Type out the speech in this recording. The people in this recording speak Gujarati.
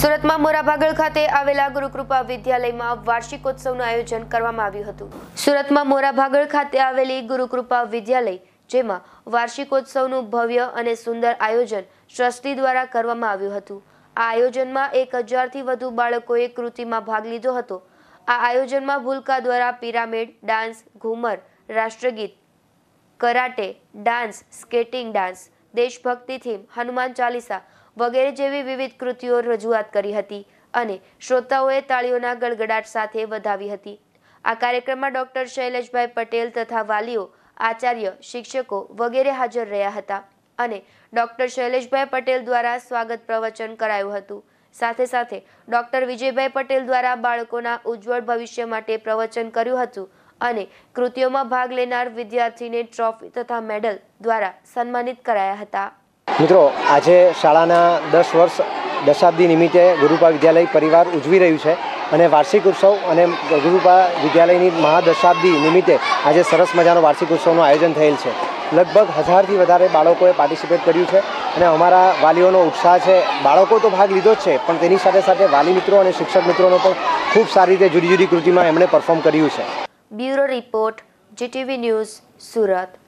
સુરતમાં મોરાભાગળ ખાતે આવેલા ગુરુકૃપા વિદ્યાલયમાં વાર્ષિકોત્સવનું આયોજન કરવામાં આવ્યું હતું સુરતમાં મોરાભાગળ ખાતે આવેલી ગુરુકૃપા વિદ્યાલય જેમાં વાર્ષિકોત્સવનું ભવ્ય અને સુંદર આયોજન ટ્રસ્ટી દ્વારા કરવામાં આવ્યું હતું આ આયોજનમાં એક હજારથી વધુ બાળકોએ કૃતિમાં ભાગ લીધો હતો આ આયોજનમાં ભૂલકા દ્વારા પિરામિડ ડાન્સ ઘૂમર રાષ્ટ્રગીત કરાટે ડાન્સ સ્કેટિંગ ડાન્સ દેશભક્તિ થીમ હનુમાન ચાલીસા વગેરે જેવી વિવિધ કૃતિઓ રજૂઆત કરી હતી અને શ્રોતાઓએ તાળીઓના ગડગડાટ સાથે વધાવી હતી આ કાર્યક્રમમાં ડોક્ટર શૈલેષભાઈ પટેલ તથા વાલીઓ આચાર્ય શિક્ષકો વગેરે હાજર રહ્યા હતા અને ડોક્ટર શૈલેષભાઈ પટેલ દ્વારા સ્વાગત પ્રવચન કરાયું હતું સાથે સાથે ડોક્ટર વિજયભાઈ પટેલ દ્વારા બાળકોના ઉજ્જવળ ભવિષ્ય માટે પ્રવચન કર્યું હતું અને કૃતિઓમાં ભાગ લેનાર વિદ્યાર્થીને ટ્રોફી તથા મેડલ દ્વારા સન્માનિત કરાયા હતા મિત્રો આજે શાળાના દસ વર્ષ દશાબ્દી નિમિત્તે ગુરુપા વિદ્યાલય પરિવાર ઉજવી રહ્યું છે અને વાર્ષિક ઉત્સવ અને ગુરુપા વિદ્યાલયની મહાદશાબ્દી નિમિત્તે આજે સરસ મજાનો વાર્ષિક ઉત્સવનું આયોજન થયેલ છે લગભગ હજારથી વધારે બાળકોએ પાર્ટિસિપેટ કર્યું છે અને અમારા વાલીઓનો ઉત્સાહ છે બાળકો તો ભાગ લીધો જ છે પણ તેની સાથે સાથે વાલી મિત્રો અને શિક્ષક મિત્રોનો પણ ખૂબ સારી રીતે જુદી જુદી કૃતિમાં એમણે પરફોર્મ કર્યું છે bureau report GTV news Surat